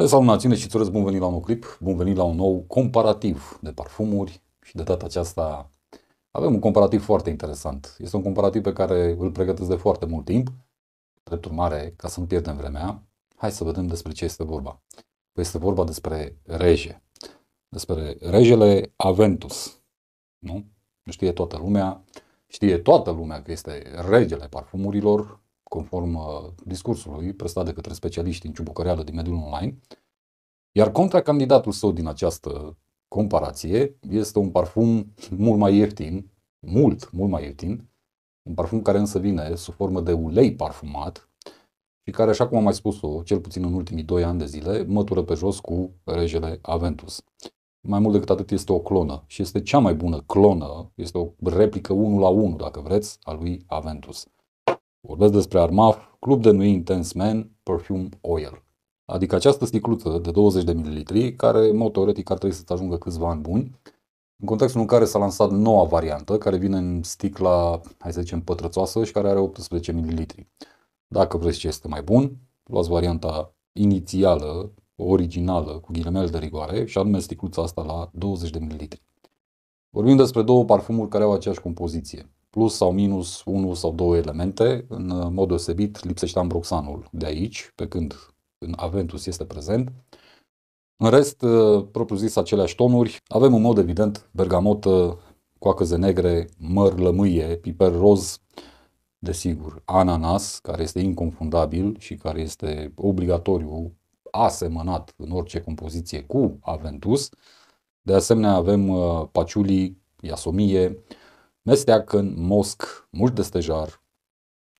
Le salutăține și îți bun venit la un nou clip, bun venit la un nou comparativ de parfumuri și de data aceasta avem un comparativ foarte interesant. Este un comparativ pe care îl pregătesc de foarte mult timp, drept urmare, ca să nu pierdem vremea, hai să vedem despre ce este vorba. Păi este vorba despre rege, despre regele Aventus. Nu? Știe toată lumea, știe toată lumea că este regele parfumurilor, conform uh, discursului prestat de către specialiști în ciubucăreală din mediul online, iar contracandidatul său din această comparație este un parfum mult mai ieftin, mult, mult mai ieftin, un parfum care însă vine sub formă de ulei parfumat și care, așa cum am mai spus-o, cel puțin în ultimii 2 ani de zile, mătură pe jos cu regele Aventus. Mai mult decât atât este o clonă și este cea mai bună clonă, este o replică 1 la 1, dacă vreți, a lui Aventus. Vorbesc despre Armaf Club de Nui Intense Man Perfume Oil. Adică această sticluță de 20 de ml, care, în mod teoretic, ar trebui să-ți ajungă câțiva ani buni, în contextul în care s-a lansat noua variantă, care vine în sticla, hai să zicem, pătrățoasă și care are 18 ml. Dacă vreți ce este mai bun, luați varianta inițială, originală, cu ghilimele de rigoare, și anume sticluța asta la 20 de ml. Vorbim despre două parfumuri care au aceeași compoziție plus sau minus unul sau două elemente. În uh, mod deosebit lipsește ambroxanul de aici, pe când în Aventus este prezent. În rest, uh, propriu zis, aceleași tonuri. Avem în mod evident bergamotă, coacăze negre, măr, lămâie, piper roz, desigur, ananas, care este inconfundabil și care este obligatoriu asemănat în orice compoziție cu Aventus. De asemenea, avem uh, paciulii, iasomie, mestec în mosc, mult de stejar,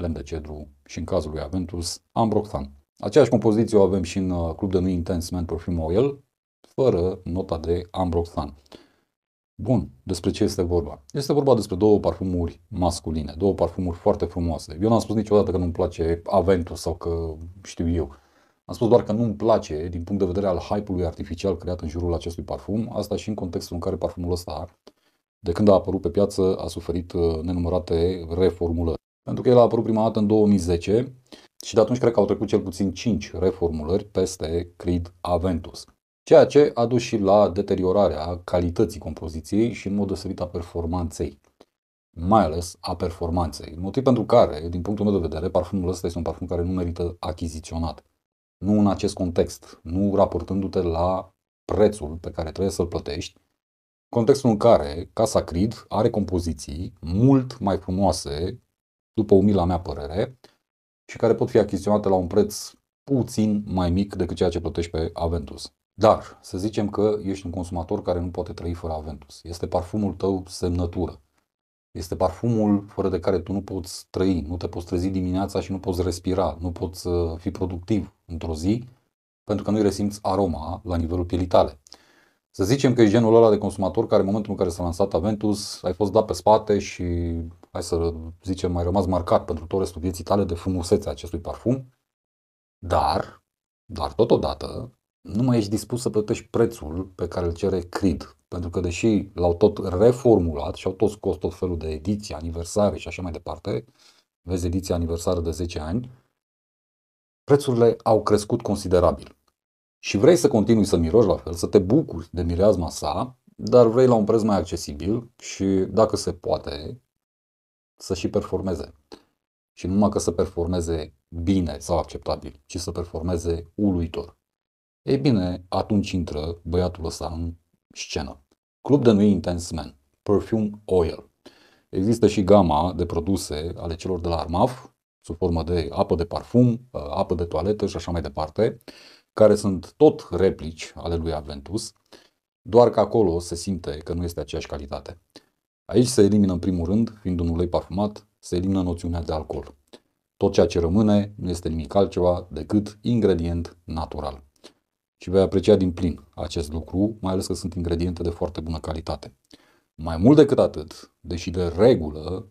lemn de cedru și în cazul lui Aventus, ambroxan. Aceeași compoziție o avem și în uh, Club de Nu Intense Man Perfume Oil, fără nota de ambroxan. Bun, despre ce este vorba? Este vorba despre două parfumuri masculine, două parfumuri foarte frumoase. Eu n-am spus niciodată că nu-mi place Aventus sau că știu eu. Am spus doar că nu-mi place din punct de vedere al hype-ului artificial creat în jurul acestui parfum, asta și în contextul în care parfumul ăsta de când a apărut pe piață, a suferit uh, nenumărate reformulări. Pentru că el a apărut prima dată în 2010 și de atunci cred că au trecut cel puțin 5 reformulări peste Creed Aventus. Ceea ce a dus și la deteriorarea calității compoziției și în mod deosebit a performanței. Mai ales a performanței. Motiv pentru care, din punctul meu de vedere, parfumul ăsta este un parfum care nu merită achiziționat. Nu în acest context, nu raportându-te la prețul pe care trebuie să-l plătești contextul în care Casa Creed are compoziții mult mai frumoase, după umila mea părere, și care pot fi achiziționate la un preț puțin mai mic decât ceea ce plătești pe Aventus. Dar să zicem că ești un consumator care nu poate trăi fără Aventus. Este parfumul tău semnătură. Este parfumul fără de care tu nu poți trăi, nu te poți trezi dimineața și nu poți respira, nu poți uh, fi productiv într-o zi pentru că nu-i resimți aroma la nivelul pielii tale. Să zicem că e genul ăla de consumator care în momentul în care s-a lansat Aventus ai fost dat pe spate și, hai să zicem, mai rămas marcat pentru tot restul vieții tale de frumusețea acestui parfum, dar, dar totodată, nu mai ești dispus să plătești prețul pe care îl cere Creed. Pentru că deși l-au tot reformulat și au tot scos tot felul de ediții, aniversare și așa mai departe, vezi ediția aniversară de 10 ani, prețurile au crescut considerabil și vrei să continui să miroși la fel, să te bucuri de mireazma sa, dar vrei la un preț mai accesibil și, dacă se poate, să și performeze. Și numai că să performeze bine sau acceptabil, ci să performeze uluitor. Ei bine, atunci intră băiatul ăsta în scenă. Club de nui Intense Man, Perfume Oil. Există și gama de produse ale celor de la Armaf, sub formă de apă de parfum, apă de toaletă și așa mai departe, care sunt tot replici ale lui Aventus, doar că acolo se simte că nu este aceeași calitate. Aici se elimină în primul rând, fiind un ulei parfumat, se elimină noțiunea de alcool. Tot ceea ce rămâne nu este nimic altceva decât ingredient natural. Și vei aprecia din plin acest lucru, mai ales că sunt ingrediente de foarte bună calitate. Mai mult decât atât, deși de regulă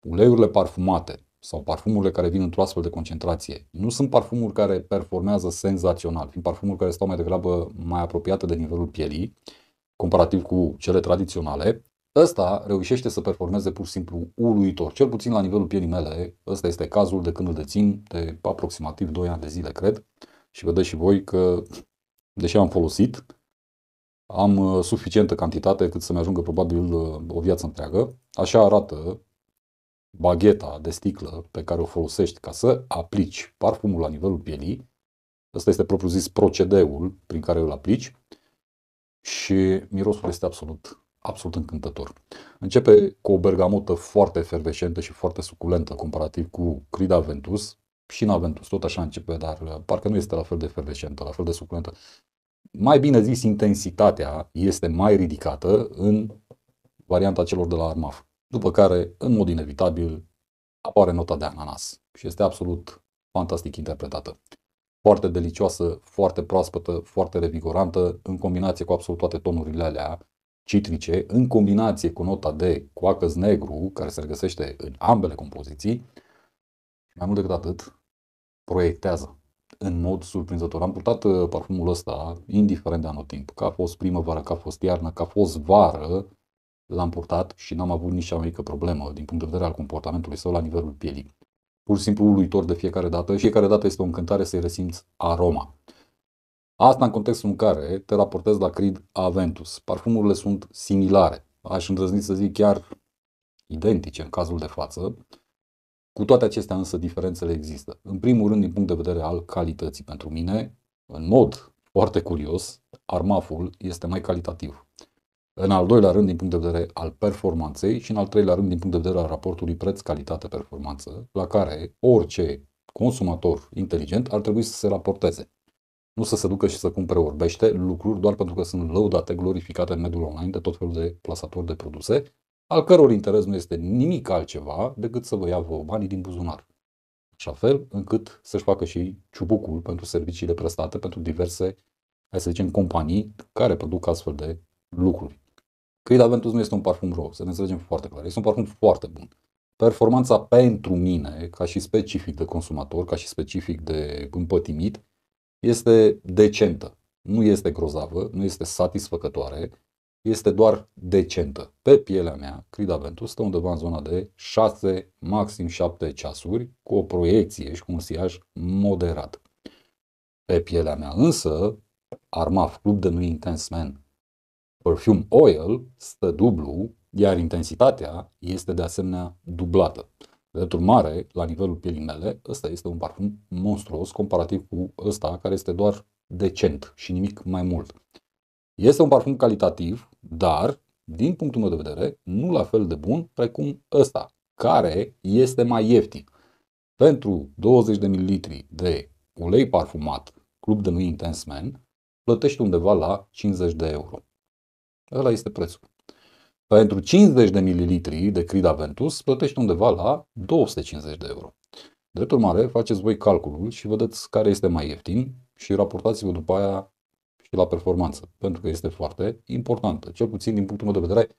uleiurile parfumate sau parfumurile care vin într-o astfel de concentrație nu sunt parfumuri care performează senzațional, fiind parfumuri care stau mai degrabă mai apropiate de nivelul pielii, comparativ cu cele tradiționale, ăsta reușește să performeze pur și simplu uluitor, cel puțin la nivelul pielii mele. Ăsta este cazul de când îl dețin, de aproximativ 2 ani de zile, cred. Și vedeți și voi că, deși am folosit, am uh, suficientă cantitate cât să-mi ajungă probabil uh, o viață întreagă. Așa arată bagheta de sticlă pe care o folosești ca să aplici parfumul la nivelul pielii, ăsta este propriu zis procedeul prin care îl aplici și mirosul este absolut, absolut încântător. Începe cu o bergamotă foarte efervescentă și foarte suculentă comparativ cu Crida Ventus și în Aventus tot așa începe, dar uh, parcă nu este la fel de efervescentă, la fel de suculentă. Mai bine zis, intensitatea este mai ridicată în varianta celor de la Armaf după care, în mod inevitabil, apare nota de ananas și este absolut fantastic interpretată. Foarte delicioasă, foarte proaspătă, foarte revigorantă, în combinație cu absolut toate tonurile alea citrice, în combinație cu nota de coacăz negru, care se regăsește în ambele compoziții, mai mult decât atât, proiectează în mod surprinzător. Am purtat uh, parfumul ăsta indiferent de anotimp, că a fost primăvară, că a fost iarnă, că a fost vară, l-am purtat și n-am avut nici cea mai mică problemă din punct de vedere al comportamentului său la nivelul pielii. Pur și simplu uluitor de fiecare dată. Fiecare dată este o încântare să-i resimți aroma. Asta în contextul în care te raportezi la Creed Aventus. Parfumurile sunt similare. Aș îndrăzni să zic chiar identice în cazul de față. Cu toate acestea însă diferențele există. În primul rând din punct de vedere al calității pentru mine, în mod foarte curios, armaful este mai calitativ în al doilea rând din punct de vedere al performanței și în al treilea rând din punct de vedere al raportului preț-calitate-performanță, la care orice consumator inteligent ar trebui să se raporteze. Nu să se ducă și să cumpere orbește lucruri doar pentru că sunt lăudate, glorificate în mediul online de tot felul de plasatori de produse, al căror interes nu este nimic altceva decât să vă ia vă banii din buzunar. Așa fel încât să-și facă și ciubucul pentru serviciile prestate pentru diverse, hai să zicem, companii care produc astfel de lucruri. Creed Aventus nu este un parfum rău, să ne înțelegem foarte clar. Este un parfum foarte bun. Performanța pentru mine, ca și specific de consumator, ca și specific de împătimit, este decentă. Nu este grozavă, nu este satisfăcătoare, este doar decentă. Pe pielea mea, Creed Aventus stă undeva în zona de 6, maxim 7 ceasuri, cu o proiecție și cu un siaj moderat. Pe pielea mea însă, Armaf, Club de Nu Intense Man, Perfume Oil stă dublu, iar intensitatea este de asemenea dublată. De urmare, la nivelul pielii mele, ăsta este un parfum monstruos comparativ cu ăsta care este doar decent și nimic mai mult. Este un parfum calitativ, dar, din punctul meu de vedere, nu la fel de bun precum ăsta, care este mai ieftin. Pentru 20 de ml de ulei parfumat Club de Nui Intense Man, plătești undeva la 50 de euro. Ăla este prețul. Pentru 50 de mililitri de Crida Ventus plătești undeva la 250 de euro. Drept urmare, faceți voi calculul și vedeți care este mai ieftin și raportați-vă după aia și la performanță, pentru că este foarte importantă, cel puțin din punctul meu de vedere.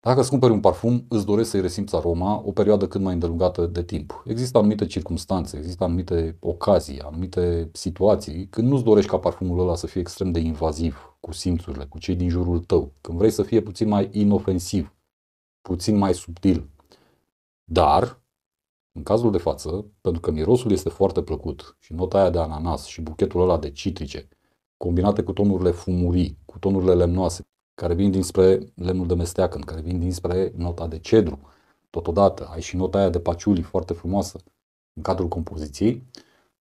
Dacă îți cumperi un parfum, îți dorești să-i resimți aroma o perioadă cât mai îndelungată de timp. Există anumite circunstanțe, există anumite ocazii, anumite situații când nu-ți dorești ca parfumul ăla să fie extrem de invaziv, cu simțurile, cu cei din jurul tău, când vrei să fie puțin mai inofensiv, puțin mai subtil. Dar, în cazul de față, pentru că mirosul este foarte plăcut și nota aia de ananas și buchetul ăla de citrice, combinate cu tonurile fumurii, cu tonurile lemnoase, care vin dinspre lemnul de mesteacăn, care vin dinspre nota de cedru, totodată ai și nota aia de paciuli foarte frumoasă în cadrul compoziției,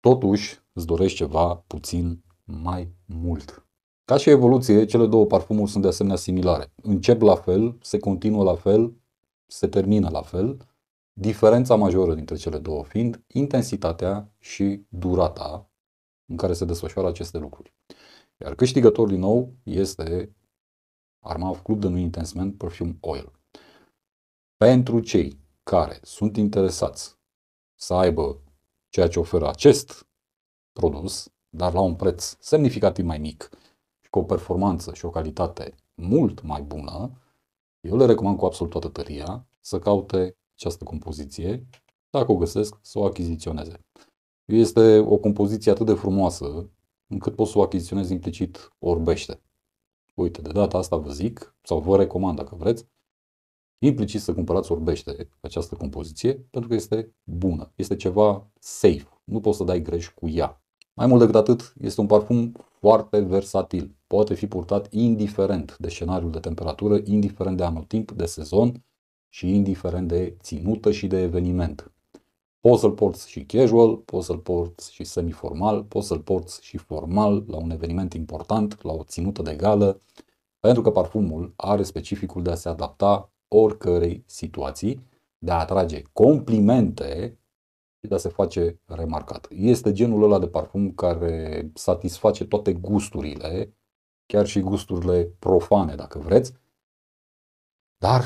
totuși îți dorești ceva puțin mai mult. Ca și evoluție, cele două parfumuri sunt de asemenea similare. Încep la fel, se continuă la fel, se termină la fel, diferența majoră dintre cele două fiind intensitatea și durata în care se desfășoară aceste lucruri. Iar câștigător din nou este Armaf Club de Nu Intensement Perfume Oil. Pentru cei care sunt interesați să aibă ceea ce oferă acest produs, dar la un preț semnificativ mai mic cu o performanță și o calitate mult mai bună, eu le recomand cu absolut toată tăria să caute această compoziție, dacă o găsesc, să o achiziționeze. Este o compoziție atât de frumoasă încât poți să o achiziționezi implicit orbește. Uite, de data asta vă zic, sau vă recomand dacă vreți, implicit să cumpărați orbește această compoziție pentru că este bună, este ceva safe, nu poți să dai greș cu ea. Mai mult decât atât, este un parfum foarte versatil. Poate fi purtat indiferent de scenariul de temperatură, indiferent de anotimp, de sezon și indiferent de ținută și de eveniment. Poți să-l porți și casual, poți să-l porți și semiformal, poți să-l porți și formal la un eveniment important, la o ținută de gală, pentru că parfumul are specificul de a se adapta oricărei situații, de a atrage complimente dar se face remarcat. Este genul ăla de parfum care satisface toate gusturile, chiar și gusturile profane, dacă vreți, dar,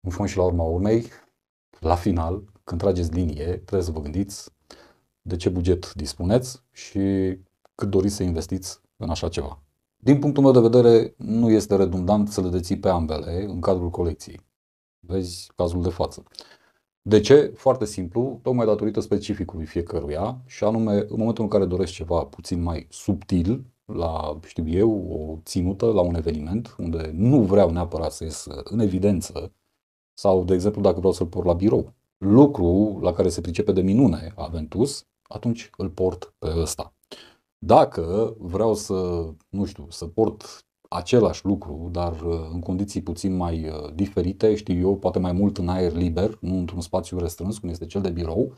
în fond și la urma urmei, la final, când trageți linie, trebuie să vă gândiți de ce buget dispuneți și cât doriți să investiți în așa ceva. Din punctul meu de vedere, nu este redundant să le deții pe ambele în cadrul colecției. Vezi cazul de față. De ce? Foarte simplu, tocmai datorită specificului fiecăruia și anume în momentul în care doresc ceva puțin mai subtil, la, știu eu, o ținută, la un eveniment unde nu vreau neapărat să ies în evidență sau, de exemplu, dacă vreau să-l port la birou, lucru la care se pricepe de minune Aventus, atunci îl port pe ăsta. Dacă vreau să, nu știu, să port același lucru, dar uh, în condiții puțin mai uh, diferite, știu eu, poate mai mult în aer liber, nu într-un spațiu restrâns, cum este cel de birou,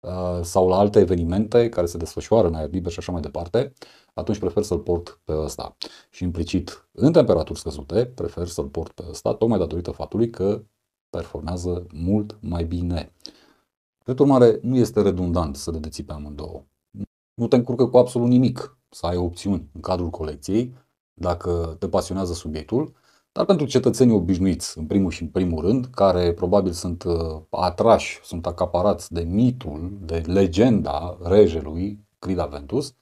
uh, sau la alte evenimente care se desfășoară în aer liber și așa mai departe, atunci prefer să-l port pe ăsta. Și implicit, în temperaturi scăzute, prefer să-l port pe ăsta, tocmai datorită faptului că performează mult mai bine. Drept urmare, nu este redundant să le deții pe amândouă. Nu te încurcă cu absolut nimic să ai opțiuni în cadrul colecției, dacă te pasionează subiectul, dar pentru cetățenii obișnuiți, în primul și în primul rând, care probabil sunt uh, atrași, sunt acaparați de mitul, de legenda regelui Crida Ventus,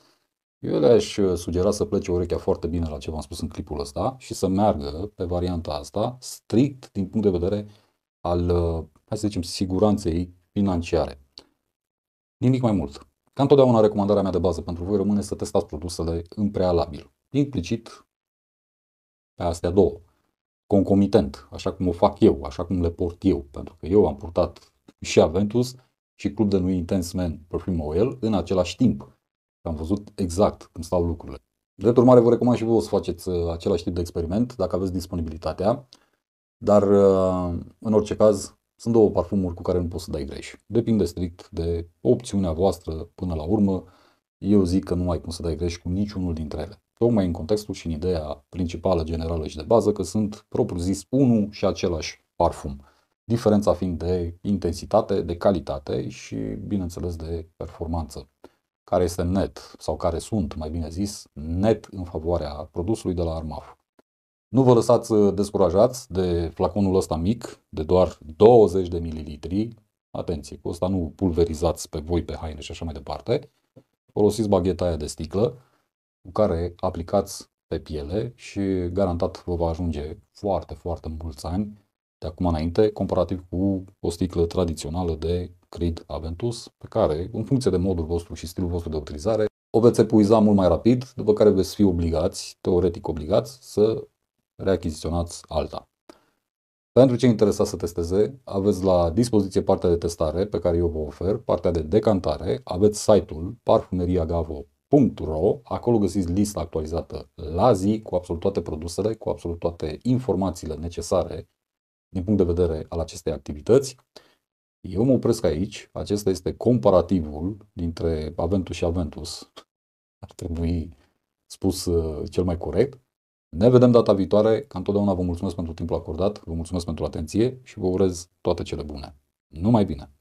eu le-aș uh, sugera să plece urechea foarte bine la ce v-am spus în clipul ăsta și să meargă pe varianta asta strict din punct de vedere al, uh, hai să zicem, siguranței financiare. Nimic mai mult. Ca întotdeauna, recomandarea mea de bază pentru voi rămâne să testați produsele în prealabil. Implicit, pe astea două, concomitent, așa cum o fac eu, așa cum le port eu, pentru că eu am purtat și Aventus și Club de Nui Intense Man Perfume Oil în același timp. Am văzut exact cum stau lucrurile. De urmare, vă recomand și vouă să faceți uh, același tip de experiment, dacă aveți disponibilitatea, dar uh, în orice caz, sunt două parfumuri cu care nu poți să dai greș. Depinde strict de opțiunea voastră până la urmă. Eu zic că nu ai cum să dai greș cu niciunul dintre ele tocmai în contextul și în ideea principală, generală și de bază, că sunt propriu zis unul și același parfum. Diferența fiind de intensitate, de calitate și, bineînțeles, de performanță, care este net sau care sunt, mai bine zis, net în favoarea produsului de la Armaf. Nu vă lăsați uh, descurajați de flaconul ăsta mic, de doar 20 de mililitri. Atenție, cu ăsta nu pulverizați pe voi, pe haine și așa mai departe. Folosiți bagheta aia de sticlă cu care aplicați pe piele și garantat vă va ajunge foarte, foarte mulți ani de acum înainte, comparativ cu o sticlă tradițională de Creed Aventus, pe care, în funcție de modul vostru și stilul vostru de utilizare, o veți epuiza mult mai rapid, după care veți fi obligați, teoretic obligați, să reachiziționați alta. Pentru cei interesați să testeze, aveți la dispoziție partea de testare pe care eu vă ofer, partea de decantare, aveți site-ul parfumeriagavo.com www.ro. Acolo găsiți lista actualizată la zi cu absolut toate produsele, cu absolut toate informațiile necesare din punct de vedere al acestei activități. Eu mă opresc aici. Acesta este comparativul dintre Aventus și Aventus. Ar trebui spus uh, cel mai corect. Ne vedem data viitoare. Ca întotdeauna vă mulțumesc pentru timpul acordat, vă mulțumesc pentru atenție și vă urez toate cele bune. Numai bine!